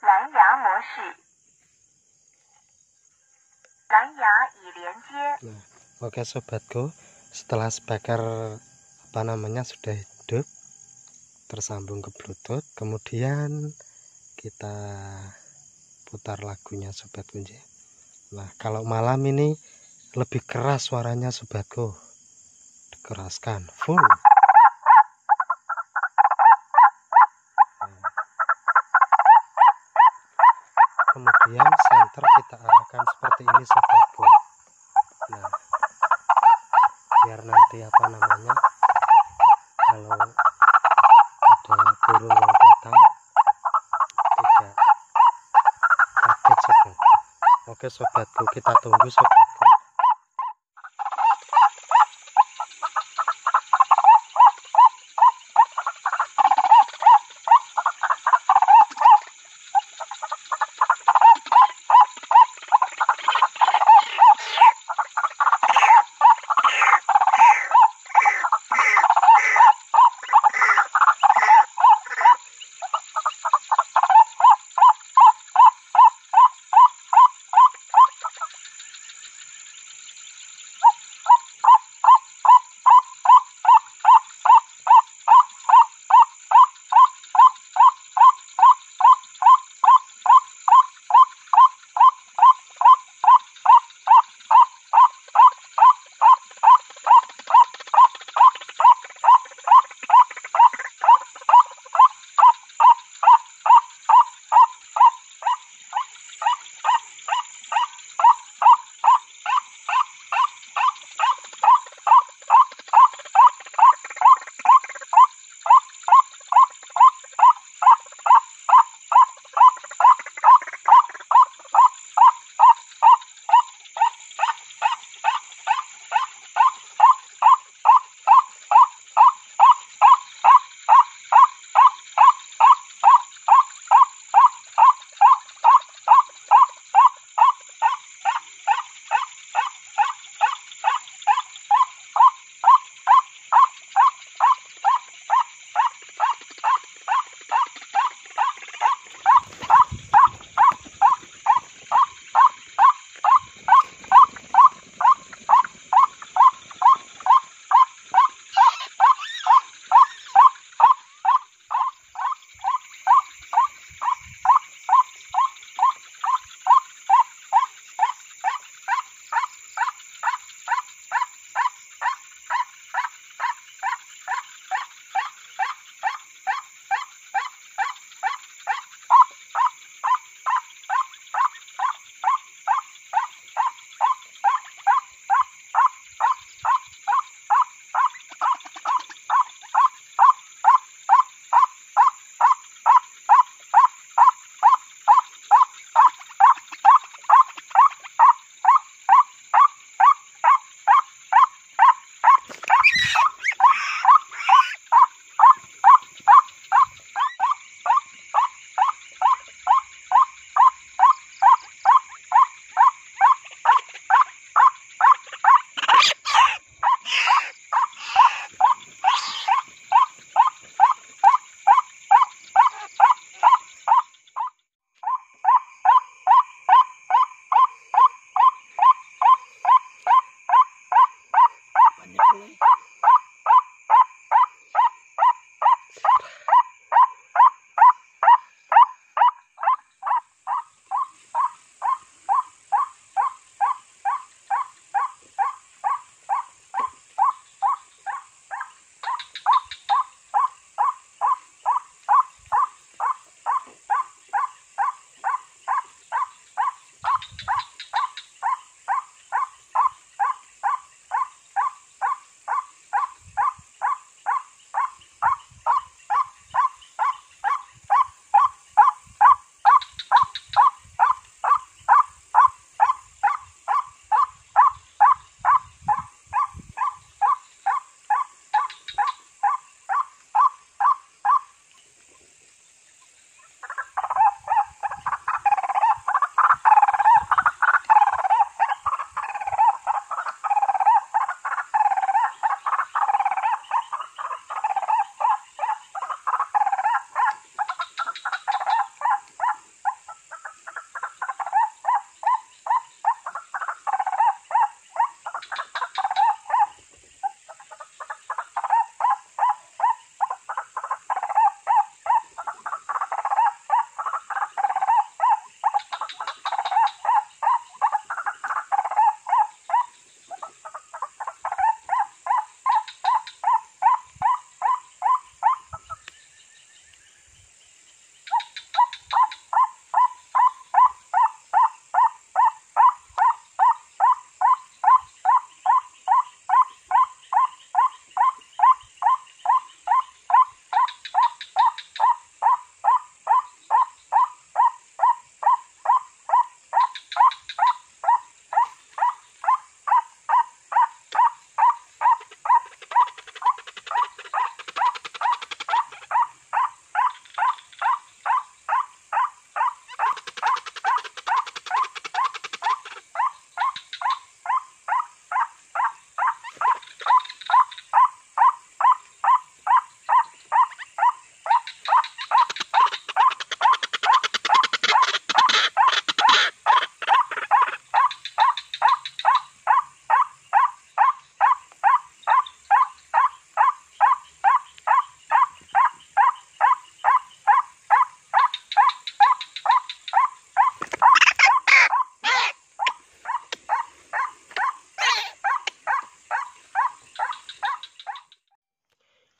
蓝牙模式，蓝牙已连接。Nah, oke sobatku, setelah speaker apa namanya sudah hidup, tersambung ke Bluetooth, kemudian kita putar lagunya sobat kunci. Nah, kalau malam ini lebih keras suaranya sobatku. Dikeraskan full. kemudian center kita arahkan seperti ini sobatku nah biar nanti apa namanya kalau ada burung yang datang tidak kaget sobat oke sobatku kita tunggu sobat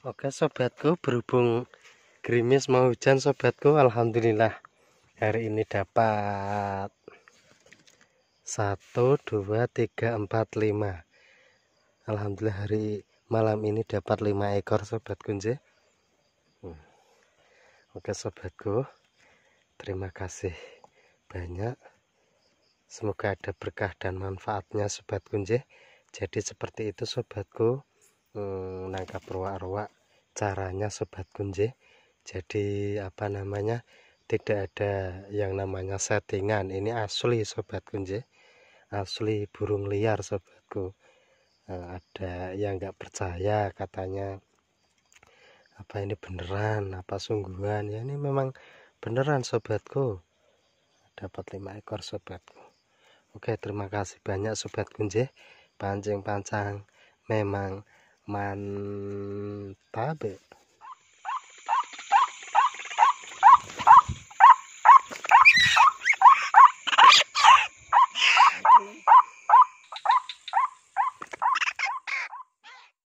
Oke sobatku berhubung gerimis mau hujan sobatku Alhamdulillah hari ini dapat 1 2 3 4 5 Alhamdulillah hari malam ini dapat 5 ekor sobat kunci hmm. Oke sobatku terima kasih banyak semoga ada berkah dan manfaatnya sobat kunci jadi seperti itu sobatku nangka hmm, nangkap ruak caranya sobat kunci jadi apa namanya tidak ada yang namanya settingan ini asli sobat kunci asli burung liar sobatku nah, ada yang nggak percaya katanya apa ini beneran apa sungguhan ya ini memang beneran sobatku dapat 5 ekor sobatku oke terima kasih banyak sobat kunci pancing-pancang memang mantabe